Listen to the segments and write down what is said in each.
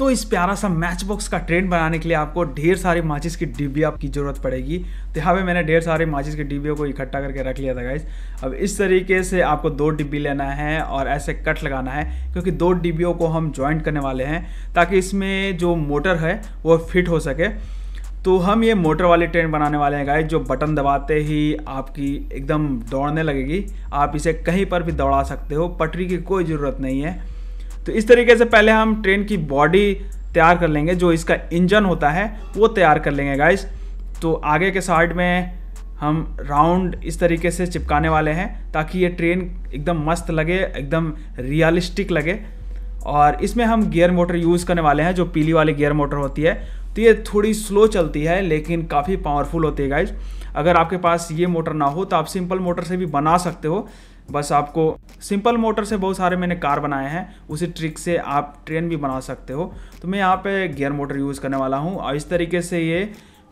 तो इस प्यारा सा मैच बॉक्स का ट्रेंड बनाने के लिए आपको ढेर सारे माचिस की डिब्बी आपकी ज़रूरत पड़ेगी तो यहाँ पे मैंने ढेर सारे माचिस की डिब्बियों को इकट्ठा करके रख लिया था गाइज अब इस तरीके से आपको दो डिब्बी लेना है और ऐसे कट लगाना है क्योंकि दो डिब्बियों को हम ज्वाइंट करने वाले हैं ताकि इसमें जो मोटर है वो फिट हो सके तो हम ये मोटर वाले ट्रेन बनाने वाले हैं गाइज जो बटन दबाते ही आपकी एकदम दौड़ने लगेगी आप इसे कहीं पर भी दौड़ा सकते हो पटरी की कोई ज़रूरत नहीं है तो इस तरीके से पहले हम ट्रेन की बॉडी तैयार कर लेंगे जो इसका इंजन होता है वो तैयार कर लेंगे गाइस तो आगे के साइड में हम राउंड इस तरीके से चिपकाने वाले हैं ताकि ये ट्रेन एकदम मस्त लगे एकदम रियलिस्टिक लगे और इसमें हम गियर मोटर यूज़ करने वाले हैं जो पीली वाली गियर मोटर होती है तो ये थोड़ी स्लो चलती है लेकिन काफ़ी पावरफुल होती है गाइज अगर आपके पास ये मोटर ना हो तो आप सिंपल मोटर से भी बना सकते हो बस आपको सिंपल मोटर से बहुत सारे मैंने कार बनाए हैं उसी ट्रिक से आप ट्रेन भी बना सकते हो तो मैं यहाँ पे गियर मोटर यूज़ करने वाला हूँ और इस तरीके से ये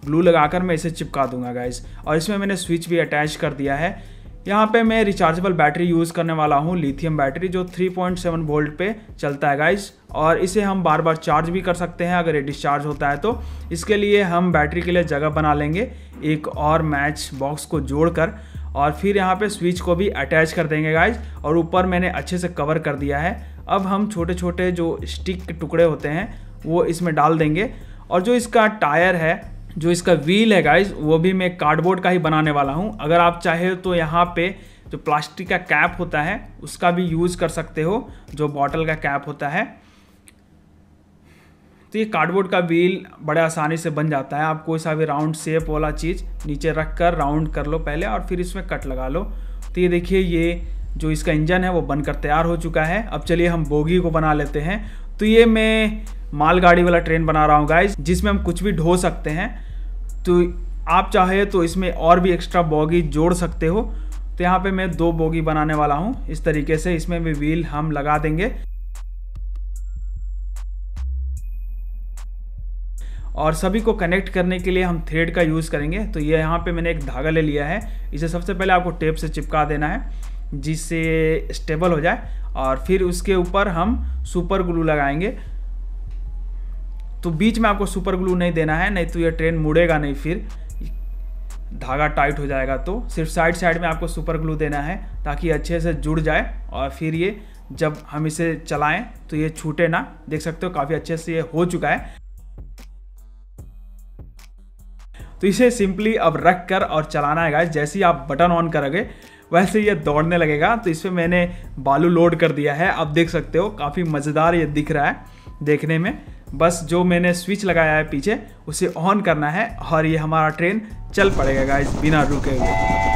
ग्लू लगाकर मैं इसे चिपका दूंगा गाइस और इसमें मैंने स्विच भी अटैच कर दिया है यहाँ पे मैं रिचार्जेबल बैटरी यूज़ करने वाला हूँ लिथियम बैटरी जो 3.7 वोल्ट पे चलता है गाइस और इसे हम बार बार चार्ज भी कर सकते हैं अगर ये डिस्चार्ज होता है तो इसके लिए हम बैटरी के लिए जगह बना लेंगे एक और मैच बॉक्स को जोड़कर और फिर यहाँ पे स्विच को भी अटैच कर देंगे गाइज और ऊपर मैंने अच्छे से कवर कर दिया है अब हम छोटे छोटे जो स्टिक के टुकड़े होते हैं वो इसमें डाल देंगे और जो इसका टायर है जो इसका व्हील है गाइज वो भी मैं कार्डबोर्ड का ही बनाने वाला हूँ अगर आप चाहे तो यहाँ पे जो प्लास्टिक का कैप होता है उसका भी यूज़ कर सकते हो जो बॉटल का कैप होता है तो ये कार्डबोर्ड का व्हील बड़े आसानी से बन जाता है आप कोई सा भी राउंड शेप वाला चीज़ नीचे रख कर राउंड कर लो पहले और फिर इसमें कट लगा लो तो ये देखिए ये जो इसका इंजन है वो बनकर तैयार हो चुका है अब चलिए हम बोगी को बना लेते हैं तो ये मैं मालगाड़ी वाला ट्रेन बना रहा हूँ गाइज जिसमें हम कुछ भी ढो सकते हैं तो आप चाहे तो इसमें और भी एक्स्ट्रा बोगी जोड़ सकते हो तो यहाँ पे मैं दो बोगी बनाने वाला हूँ इस तरीके से इसमें भी व्हील हम लगा देंगे और सभी को कनेक्ट करने के लिए हम थ्रेड का यूज़ करेंगे तो ये यहाँ पे मैंने एक धागा ले लिया है इसे सबसे पहले आपको टेप से चिपका देना है जिससे स्टेबल हो जाए और फिर उसके ऊपर हम सुपर ग्लू लगाएंगे तो बीच में आपको सुपर ग्लू नहीं देना है नहीं तो ये ट्रेन मुड़ेगा नहीं फिर धागा टाइट हो जाएगा तो सिर्फ साइड साइड में आपको सुपर ग्लू देना है ताकि अच्छे से जुड़ जाए और फिर ये जब हम इसे चलाएं तो ये छूटे ना देख सकते हो काफ़ी अच्छे से ये हो चुका है तो इसे सिंपली अब रख कर और चलाना है गाइस जैसे ही आप बटन ऑन करोगे वैसे ये दौड़ने लगेगा तो इसमें मैंने बालू लोड कर दिया है आप देख सकते हो काफ़ी मज़ेदार ये दिख रहा है देखने में बस जो मैंने स्विच लगाया है पीछे उसे ऑन करना है और ये हमारा ट्रेन चल पड़ेगा गाइस बिना रुके हुए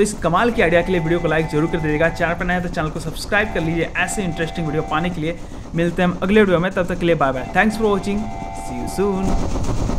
तो इस कमाल के आइडिया के लिए वीडियो को लाइक जरूर कर दीजिएगा चैनल पर नए तो चैनल को सब्सक्राइब कर लीजिए ऐसे इंटरेस्टिंग वीडियो पाने के लिए मिलते हैं अगले वीडियो में तब तक के लिए bye bye thanks for watching see you soon